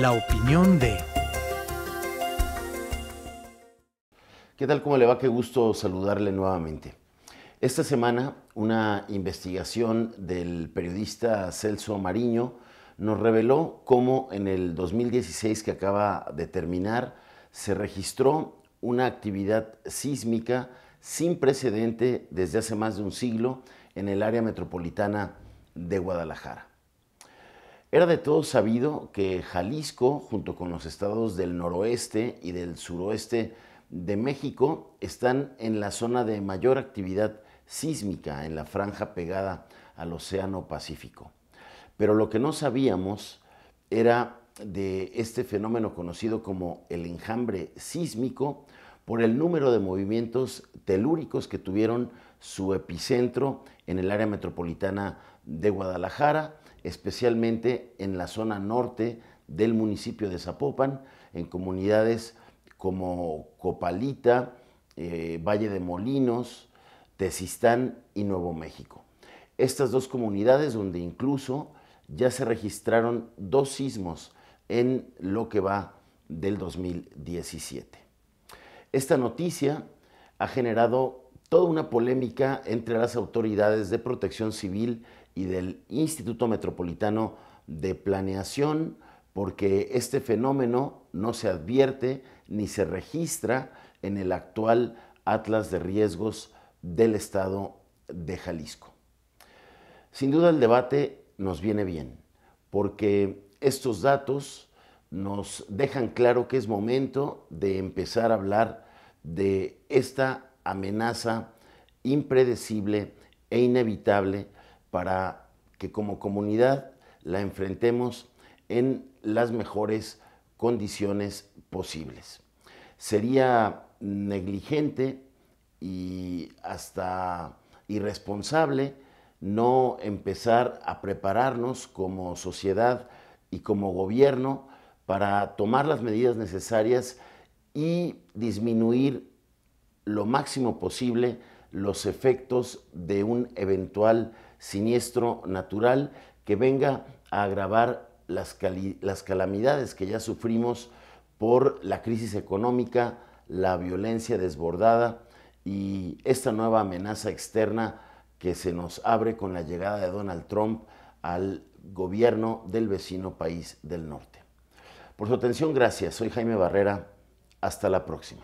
La opinión de... ¿Qué tal? ¿Cómo le va? Qué gusto saludarle nuevamente. Esta semana una investigación del periodista Celso Mariño nos reveló cómo en el 2016 que acaba de terminar se registró una actividad sísmica sin precedente desde hace más de un siglo en el área metropolitana de Guadalajara. Era de todo sabido que Jalisco, junto con los estados del noroeste y del suroeste de México, están en la zona de mayor actividad sísmica, en la franja pegada al Océano Pacífico. Pero lo que no sabíamos era de este fenómeno conocido como el enjambre sísmico por el número de movimientos telúricos que tuvieron su epicentro en el área metropolitana de Guadalajara especialmente en la zona norte del municipio de Zapopan, en comunidades como Copalita, eh, Valle de Molinos, Tezistán y Nuevo México. Estas dos comunidades donde incluso ya se registraron dos sismos en lo que va del 2017. Esta noticia ha generado toda una polémica entre las autoridades de protección civil y del Instituto Metropolitano de Planeación, porque este fenómeno no se advierte ni se registra en el actual Atlas de Riesgos del Estado de Jalisco. Sin duda el debate nos viene bien, porque estos datos nos dejan claro que es momento de empezar a hablar de esta amenaza impredecible e inevitable para que como comunidad la enfrentemos en las mejores condiciones posibles. Sería negligente y hasta irresponsable no empezar a prepararnos como sociedad y como gobierno para tomar las medidas necesarias y disminuir lo máximo posible los efectos de un eventual siniestro natural que venga a agravar las, las, calamidades que ya sufrimos por la crisis económica, la violencia desbordada y esta nueva amenaza externa que se nos abre con la llegada de Donald Trump al gobierno del vecino país del norte. Por su atención, gracias. Soy Jaime Barrera. Hasta la próxima.